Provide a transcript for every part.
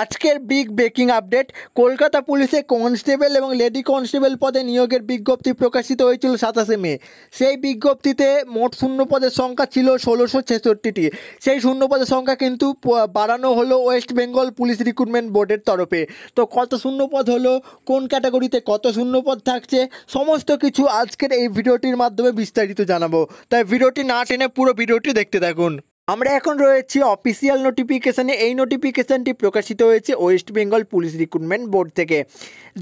আজকের big breaking update Kolkata পুলিশে constable এবং লেডি কনস্টেবল পদে নিয়োগের বিজ্ঞপ্তি প্রকাশিত হয়েছিল সাতাশে মে সেই বিজ্ঞপ্তিতে মোট শূন্য পদের সংখ্যা ছিল ষোলোশো ছেষট্টিটি সেই শূন্য পদের সংখ্যা কিন্তু বাড়ানো হলো ওয়েস্ট বেঙ্গল পুলিশ রিক্রুটমেন্ট বোর্ডের তরফে তো কত শূন্য পদ হলো কোন ক্যাটাগরিতে কত শূন্য পদ থাকছে সমস্ত কিছু আজকের এই ভিডিওটির মাধ্যমে বিস্তারিত জানাবো তাই ভিডিওটি না টেনে পুরো ভিডিওটি দেখতে থাকুন আমরা এখন রয়েছি অফিসিয়াল নোটিফিকেশানে এই নোটিফিকেশানটি প্রকাশিত হয়েছে West Bengal police recruitment board থেকে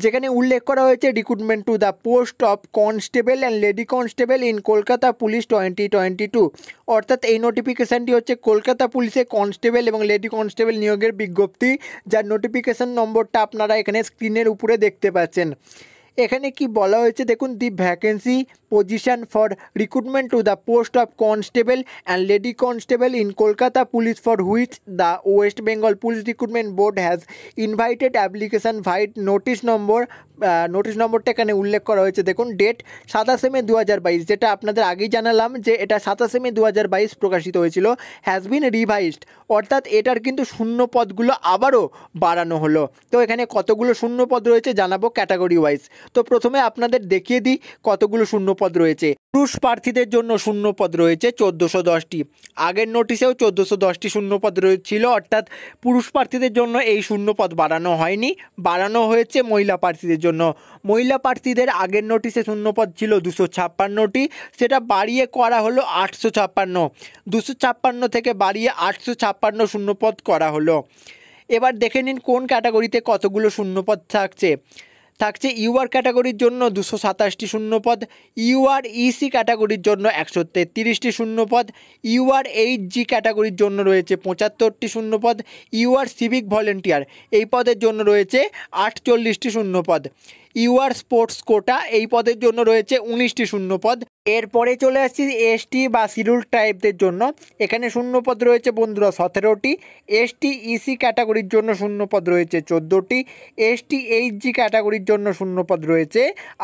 যেখানে উল্লেখ করা হয়েছে recruitment to the post of constable and lady constable in Kolkata police twenty twenty two অর্থাৎ এই নোটিফিকেশানটি হচ্ছে কলকাতা পুলিশে কনস্টেবল এবং লেডি কনস্টেবল নিয়োগের বিজ্ঞপ্তি যার নোটিফিকেশান নম্বরটা আপনারা এখানে স্ক্রিনের উপরে দেখতে পাচ্ছেন এখানে কি বলা হয়েছে দেখুন the vacancy position for recruitment to the post of constable and lady constable in Kolkata police for which the West Bengal Police Recruitment Board has invited application via notice number notice নম্বরটা এখানে উল্লেখ করা হয়েছে দেখুন date সাতাশে মে দু যেটা আপনাদের আগেই জানালাম যে এটা সাতাশে মে দু প্রকাশিত হয়েছিল হ্যাজ বিন রিভাইজড অর্থাৎ এটার কিন্তু শূন্য পদগুলো আবারও বাড়ানো হলো তো এখানে কতগুলো শূন্য পদ রয়েছে জানাবো ক্যাটাগরি ওয়াইজ তো প্রথমে আপনাদের দেখিয়ে দিই কতগুলো শূন্য পদ রয়েছে পুরুষ প্রার্থীদের জন্য শূন্য পদ রয়েছে চোদ্দোশো দশটি আগের নোটিশেও চোদ্দোশো দশটি শূন্য পদ ছিল অর্থাৎ পুরুষ প্রার্থীদের জন্য এই শূন্য পদ বাড়ানো হয়নি বাড়ানো হয়েছে মহিলা প্রার্থীদের জন্য মহিলা প্রার্থীদের আগের নোটিশে শূন্য পদ ছিল দুশো ছাপ্পান্নটি সেটা বাড়িয়ে করা হলো আটশো ছাপ্পান্ন দুশো ছাপ্পান্ন থেকে বাড়িয়ে আটশো ছাপ্পান্ন শূন্য পদ করা হলো এবার দেখে নিন কোন ক্যাটাগরিতে কতগুলো শূন্য পদ থাকছে থাকছে ইউআর ক্যাটাগরির জন্য দুশো সাতাশটি শূন্যপদ ইউআর ইসি ক্যাটাগরির জন্য একশো তেত্রিশটি শূন্যপদ ইউআর এইচ জি ক্যাটাগরির জন্য রয়েছে পঁচাত্তরটি শূন্যপদ ইউআর সিভিক ভলেন্টিয়ার এই পদের জন্য রয়েছে আটচল্লিশটি শূন্যপদ ইউআর স্পোর্টস কোটা এই পদের জন্য রয়েছে উনিশটি শূন্য পদ এরপরে চলে আসছি এসটি বা শিডিউল ট্রাইবদের জন্য এখানে শূন্য পদ রয়েছে বন্ধুরা সতেরোটি এসটি ইসি ক্যাটাগরির জন্য শূন্য পদ রয়েছে চোদ্দোটি এসটি জি ক্যাটাগরির জন্য শূন্য পদ রয়েছে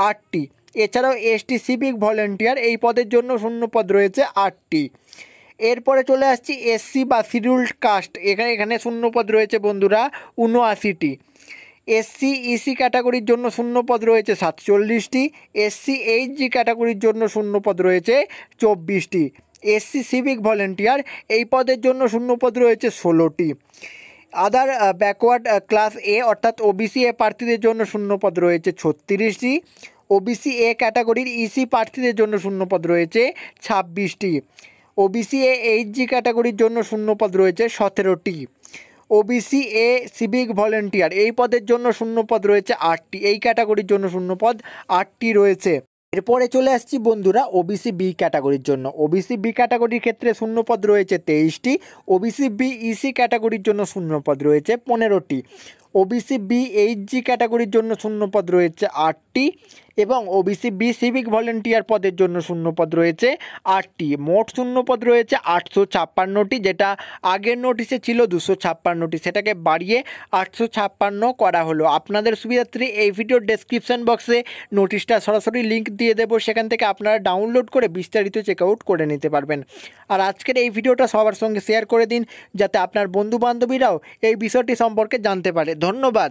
আটটি এছাড়াও এসটি সিভিক ভলেন্টিয়ার এই পদের জন্য শূন্য পদ রয়েছে আটটি এরপরে চলে আসছি এসসি বা শিডিউল্ড কাস্ট এখানে এখানে শূন্যপদ রয়েছে বন্ধুরা উনআশিটি এসসি ইসি ক্যাটাগরির জন্য শূন্যপদ রয়েছে সাতচল্লিশটি এসসি এইচজি ক্যাটাগরির জন্য শূন্যপদ রয়েছে চব্বিশটি এসসি সিভিক ভলেন্টিয়ার এই পদের জন্য শূন্যপদ রয়েছে ষোলোটি আদার ব্যাকওয়ার্ড ক্লাস এ অর্থাৎ ওবিসি এ প্রার্থীদের জন্য শূন্যপদ রয়েছে ছত্রিশটি ওবিসি এ ক্যাটাগরির ইসি প্রার্থীদের জন্য শূন্যপদ রয়েছে ছাব্বিশটি ওবিসি এ এইচ জি ক্যাটাগরির জন্য শূন্যপদ রয়েছে সতেরোটি ওবিসি এ সিভিক ভলেন্টিয়ার এই পদের জন্য শূন্য পদ রয়েছে আটটি এই ক্যাটাগরির জন্য শূন্য পদ আটটি রয়েছে এরপরে চলে আসছি বন্ধুরা ওবিসি বি ক্যাটাগরির জন্য ওবিসি বি ক্যাটাগরির ক্ষেত্রে শূন্যপদ রয়েছে তেইশটি ওবিসি বি ইসি ক্যাটাগরির জন্য শূন্যপদ রয়েছে পনেরোটি ওবিসি বি এইচ জি ক্যাটাগরির জন্য শূন্যপদ রয়েছে আটটি এবং ওবিসি বি সিভিক ভলেন্টিয়ার পদের জন্য শূন্যপদ রয়েছে আটটি মোট শূন্যপদ রয়েছে আটশো ছাপ্পান্নটি যেটা আগের নোটিশে ছিল দুশো ছাপ্পান্নটি সেটাকে বাড়িয়ে আটশো ছাপ্পান্ন করা হলো আপনাদের সুবিধার্থে এই ভিডিওর ডেসক্রিপশান বক্সে নোটিশটা সরাসরি লিঙ্ক দিয়ে দেবো সেখান থেকে আপনারা ডাউনলোড করে বিস্তারিত চেক আউট করে নিতে পারবেন আর আজকের এই ভিডিওটা সবার সঙ্গে শেয়ার করে দিন যাতে আপনার বন্ধু বান্ধবীরাও এই বিষয়টি সম্পর্কে জানতে পারে ধন্যবাদ